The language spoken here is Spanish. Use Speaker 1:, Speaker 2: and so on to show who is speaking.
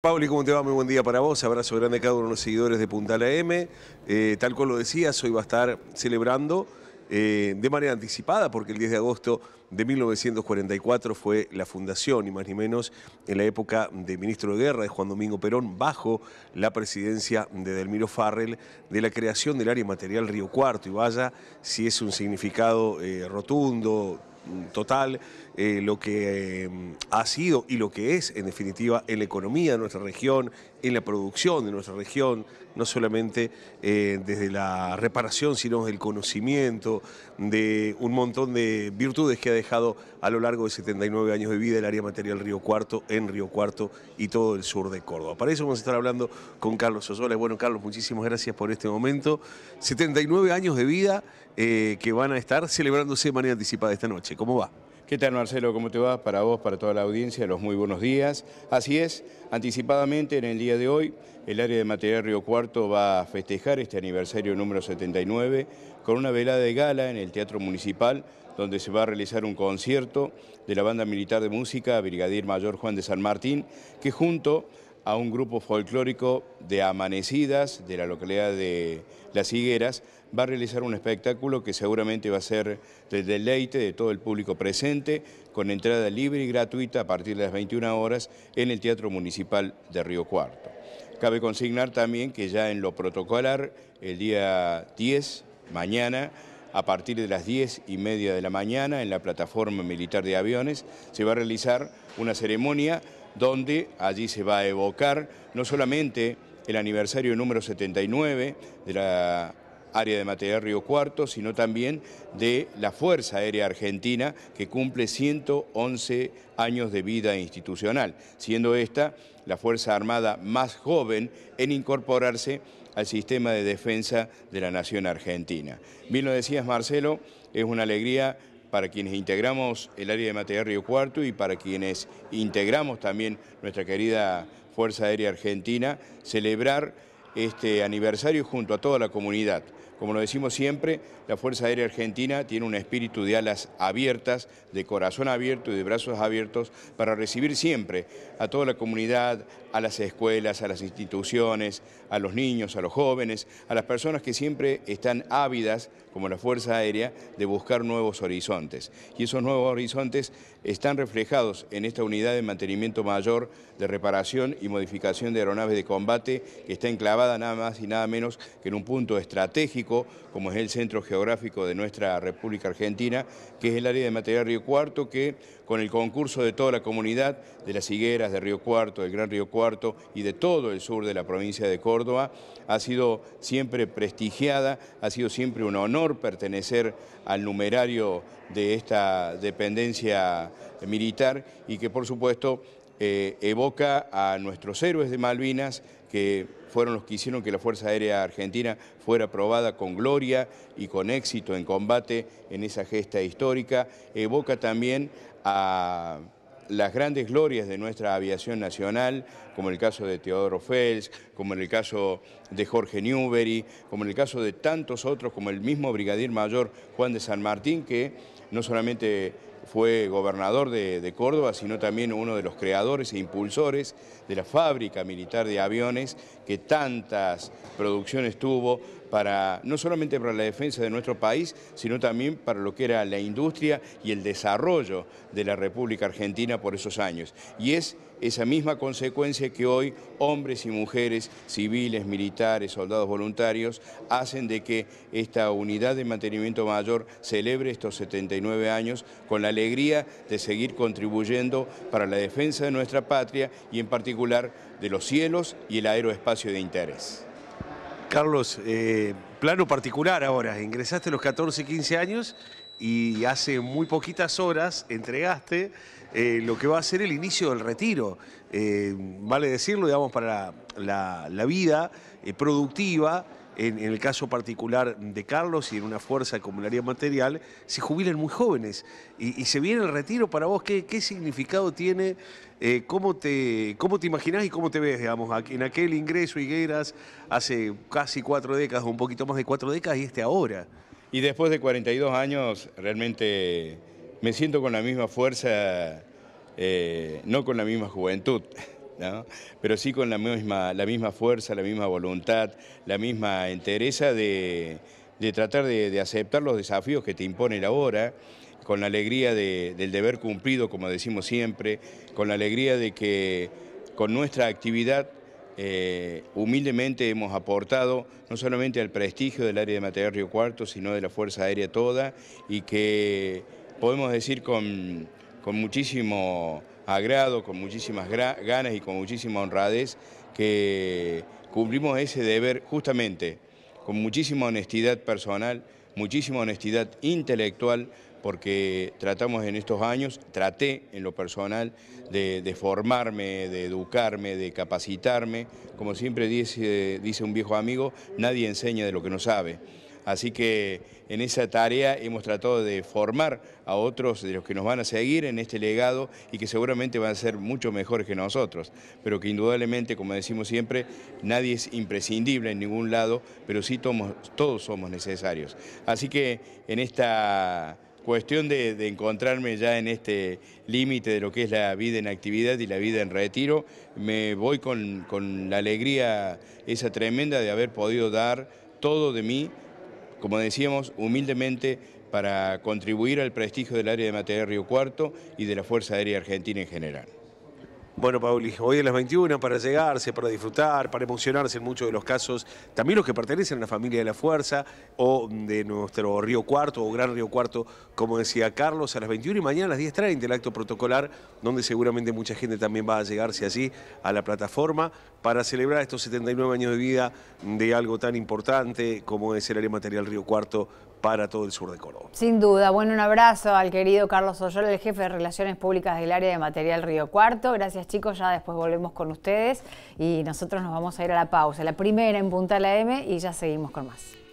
Speaker 1: Pauli, ¿cómo te va? Muy buen día para vos. Abrazo grande a cada uno de los seguidores de Punta la M. Eh, tal como lo decías, hoy va a estar celebrando eh, de manera anticipada, porque el 10 de agosto de 1944 fue la fundación, y más ni menos en la época de ministro de guerra de Juan Domingo Perón, bajo la presidencia de Delmiro Farrell, de la creación del área material Río Cuarto. Y vaya, si es un significado eh, rotundo, mm, total, eh, lo que em, ha sido y lo que es, en definitiva, en la economía de nuestra región, en la producción de nuestra región, no solamente eh, desde la reparación, sino el conocimiento, de un montón de virtudes que ha dejado a lo largo de 79 años de vida el área material Río Cuarto, en Río Cuarto y todo el sur de Córdoba. Para eso vamos a estar hablando con Carlos Osoles. Bueno, Carlos, muchísimas gracias por este momento.
Speaker 2: 79 años de vida eh, que van a estar celebrándose de manera anticipada esta noche. ¿Cómo va? ¿Qué tal Marcelo? ¿Cómo te va? Para vos, para toda la audiencia, los muy buenos días. Así es, anticipadamente en el día de hoy, el área de material Río Cuarto va a festejar este aniversario número 79 con una velada de gala en el Teatro Municipal, donde se va a realizar un concierto de la Banda Militar de Música Brigadier Mayor Juan de San Martín, que junto a un grupo folclórico de amanecidas de la localidad de Las Higueras. Va a realizar un espectáculo que seguramente va a ser de deleite de todo el público presente, con entrada libre y gratuita a partir de las 21 horas en el Teatro Municipal de Río Cuarto. Cabe consignar también que ya en lo protocolar, el día 10, mañana, a partir de las 10 y media de la mañana, en la plataforma militar de aviones, se va a realizar una ceremonia donde allí se va a evocar no solamente el aniversario número 79 de la área de material Río Cuarto, sino también de la Fuerza Aérea Argentina, que cumple 111 años de vida institucional, siendo esta la Fuerza Armada más joven en incorporarse al sistema de defensa de la nación argentina. Bien lo decías, Marcelo, es una alegría para quienes integramos el área de materia Río Cuarto y para quienes integramos también nuestra querida Fuerza Aérea Argentina, celebrar este aniversario junto a toda la comunidad. Como lo decimos siempre, la Fuerza Aérea Argentina tiene un espíritu de alas abiertas, de corazón abierto y de brazos abiertos para recibir siempre a toda la comunidad, a las escuelas, a las instituciones, a los niños, a los jóvenes, a las personas que siempre están ávidas, como la Fuerza Aérea, de buscar nuevos horizontes. Y esos nuevos horizontes están reflejados en esta unidad de mantenimiento mayor de reparación y modificación de aeronaves de combate que está enclavada nada más y nada menos que en un punto estratégico como es el centro geográfico de nuestra República Argentina, que es el área de material Río Cuarto, que con el concurso de toda la comunidad, de las higueras de Río Cuarto, del Gran Río Cuarto y de todo el sur de la provincia de Córdoba, ha sido siempre prestigiada, ha sido siempre un honor pertenecer al numerario de esta dependencia militar y que por supuesto eh, evoca a nuestros héroes de Malvinas, que fueron los que hicieron que la Fuerza Aérea Argentina fuera aprobada con gloria y con éxito en combate en esa gesta histórica. Evoca también a las grandes glorias de nuestra aviación nacional, como en el caso de Teodoro Fels, como en el caso de Jorge Newbery, como en el caso de tantos otros, como el mismo Brigadier Mayor Juan de San Martín, que no solamente fue gobernador de, Córdoba, sino también uno de los creadores e impulsores de la fábrica militar de aviones que tantas producciones tuvo no solamente para la defensa de nuestro país, sino también para lo que era la industria y el desarrollo de la República Argentina por esos años. Y es esa misma consecuencia que hoy hombres y mujeres, civiles, militares, soldados voluntarios, hacen de que esta unidad de mantenimiento mayor celebre estos 79 años con la alegría de seguir contribuyendo para la defensa de nuestra patria y en particular de los cielos y el aeroespacio de interés. Carlos, eh, plano
Speaker 1: particular ahora, ingresaste a los 14, 15 años y hace muy poquitas horas entregaste eh, lo que va a ser el inicio del retiro. Eh, vale decirlo, digamos, para la vida productiva en, el caso particular de Carlos y en una fuerza acumularía material, se jubilan muy jóvenes y, se viene el retiro para vos. ¿Qué, significado tiene? Eh, ¿cómo, te, ¿Cómo te imaginás y cómo te ves, digamos, en aquel ingreso Higueras hace casi cuatro décadas, un poquito más de cuatro décadas y este ahora?
Speaker 2: Y después de 42 años, realmente me siento con la misma fuerza, eh, no con la misma juventud pero sí con la misma, fuerza, la misma voluntad, la misma entereza de, tratar de, aceptar los desafíos que te impone la hora, con la alegría del deber cumplido, como decimos siempre, con la alegría de que con nuestra actividad eh, humildemente hemos aportado no solamente al prestigio del área de material Río Cuarto, sino de la Fuerza Aérea toda, y que podemos decir con muchísimo agrado, con muchísimas ganas y con muchísima honradez que cumplimos ese deber justamente con muchísima honestidad personal, muchísima honestidad intelectual, porque tratamos en estos años, traté en lo personal de, formarme, de educarme, de capacitarme. Como siempre dice, dice un viejo amigo, nadie enseña de lo que no sabe. Así que en esa tarea hemos tratado de formar a otros de los que nos van a seguir en este legado y que seguramente van a ser mucho mejores que nosotros, pero que indudablemente, como decimos siempre, nadie es imprescindible en ningún lado, pero sí todos, somos necesarios. Así que en esta cuestión de, encontrarme ya en este límite de lo que es la vida en actividad y la vida en retiro, me voy con la alegría esa tremenda de haber podido dar todo de mí como decíamos, humildemente para contribuir al prestigio del área de materia Río Cuarto y de la Fuerza Aérea Argentina en general.
Speaker 1: Bueno, Pauli, hoy a las 21 para llegarse, para disfrutar, para emocionarse en muchos de los casos, también los que pertenecen a la familia de la Fuerza o de nuestro Río Cuarto o Gran Río Cuarto, como decía Carlos, a las 21 y mañana a las 10.30 el acto protocolar, donde seguramente mucha gente también va a llegarse así a la plataforma para celebrar estos 79 años de vida de algo tan importante como es el área material Río Cuarto para todo el sur de Córdoba. Sin duda. Bueno, un abrazo al querido Carlos Ollor, el jefe de Relaciones Públicas del área de material Río Cuarto. Gracias chicos, ya después volvemos con ustedes y nosotros nos vamos a ir a la pausa, la primera en Punta La M y ya seguimos con más.